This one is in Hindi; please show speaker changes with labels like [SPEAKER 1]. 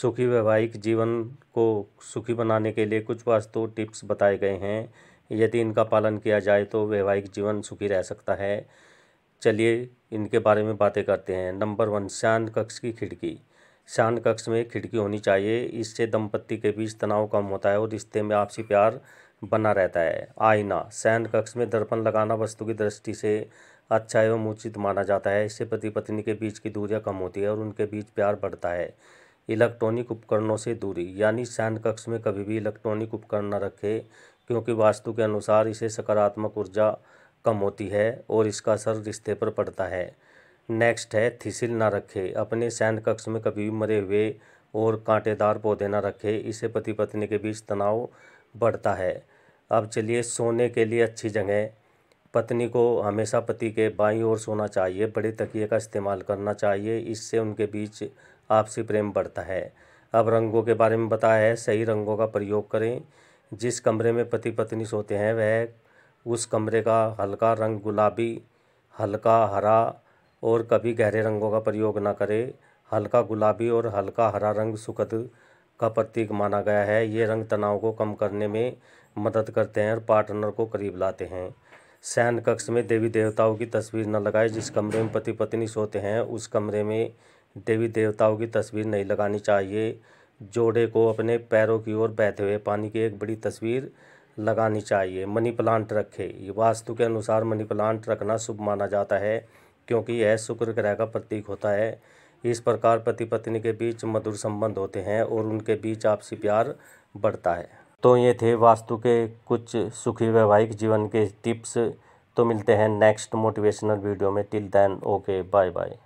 [SPEAKER 1] सुखी वैवाहिक जीवन को सुखी बनाने के लिए कुछ वास्तु टिप्स बताए गए हैं यदि इनका पालन किया जाए तो वैवाहिक जीवन सुखी रह सकता है चलिए इनके बारे में बातें करते हैं नंबर वन शांत कक्ष की खिड़की शांत कक्ष में खिड़की होनी चाहिए इससे दंपत्ति के बीच तनाव कम होता है और रिश्ते में आपसी प्यार बना रहता है आईना शांत कक्ष में दर्पण लगाना वस्तु की दृष्टि से अच्छा एवं उचित माना जाता है इससे पति पत्नी के बीच की दूरियाँ कम होती है और उनके बीच प्यार बढ़ता है इलेक्ट्रॉनिक उपकरणों से दूरी यानी शयन कक्ष में कभी भी इलेक्ट्रॉनिक उपकरण न रखें क्योंकि वास्तु के अनुसार इसे सकारात्मक ऊर्जा कम होती है और इसका असर रिश्ते पर पड़ता है नेक्स्ट है थिसिल ना रखें अपने शयन कक्ष में कभी भी मरे हुए और कांटेदार पौधे ना रखें इसे पति पत्नी के बीच तनाव बढ़ता है अब चलिए सोने के लिए अच्छी जगह पत्नी को हमेशा पति के बाईं ओर सोना चाहिए बड़े तकिए का इस्तेमाल करना चाहिए इससे उनके बीच आपसी प्रेम बढ़ता है अब रंगों के बारे में बताया है सही रंगों का प्रयोग करें जिस कमरे में पति पत्नी सोते हैं वह उस कमरे का हल्का रंग गुलाबी हल्का हरा और कभी गहरे रंगों का प्रयोग ना करें हल्का गुलाबी और हल्का हरा रंग सुखद का प्रतीक माना गया है ये रंग तनाव को कम करने में मदद करते हैं और पार्टनर को करीब लाते हैं सैन कक्ष में देवी देवताओं की तस्वीर न लगाए जिस कमरे में पति पत्नी सोते हैं उस कमरे में देवी देवताओं की तस्वीर नहीं लगानी चाहिए जोड़े को अपने पैरों की ओर बहते हुए पानी की एक बड़ी तस्वीर लगानी चाहिए मनी प्लांट रखे वास्तु के अनुसार मनी प्लांट रखना शुभ माना जाता है क्योंकि यह शुक्र ग्रह का प्रतीक होता है इस प्रकार पति पत्नी के बीच मधुर संबंध होते हैं और उनके बीच आपसी प्यार बढ़ता है तो ये थे वास्तु के कुछ सुखी वैवाहिक जीवन के टिप्स तो मिलते हैं नेक्स्ट मोटिवेशनल वीडियो में till then okay bye bye